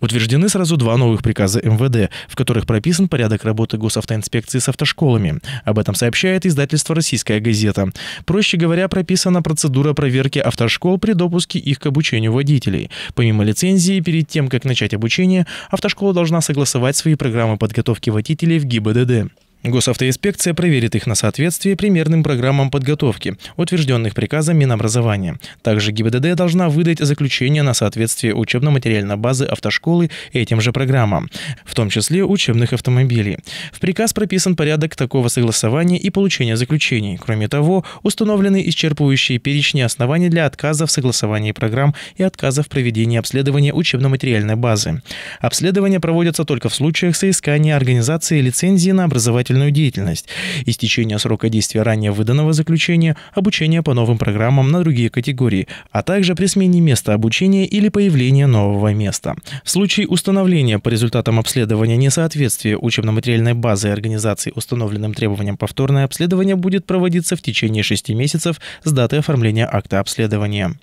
Утверждены сразу два новых приказа МВД, в которых прописан порядок работы госавтоинспекции с автошколами. Об этом сообщает издательство «Российская газета». Проще говоря, прописана процедура проверки автошкол при допуске их к обучению водителей. Помимо лицензии, перед тем, как начать обучение, автошкола должна согласовать свои программы подготовки водителей в ГИБДД. Госавтоинспекция проверит их на соответствие примерным программам подготовки, утвержденных приказом Минобразования. Также ГИБДД должна выдать заключение на соответствие учебно-материальной базы автошколы этим же программам, в том числе учебных автомобилей. В приказ прописан порядок такого согласования и получения заключений. Кроме того, установлены исчерпывающие перечни оснований для отказа в согласовании программ и отказа в проведении обследования учебно-материальной базы. Обследования проводятся только в случаях соискания организации лицензии на образовательные образовательную деятельность. Истечение срока действия ранее выданного заключения, обучение по новым программам на другие категории, а также при смене места обучения или появлении нового места. В случае установления по результатам обследования несоответствия учебно-материальной базы организации установленным требованиям повторное обследование будет проводиться в течение 6 месяцев с даты оформления акта обследования.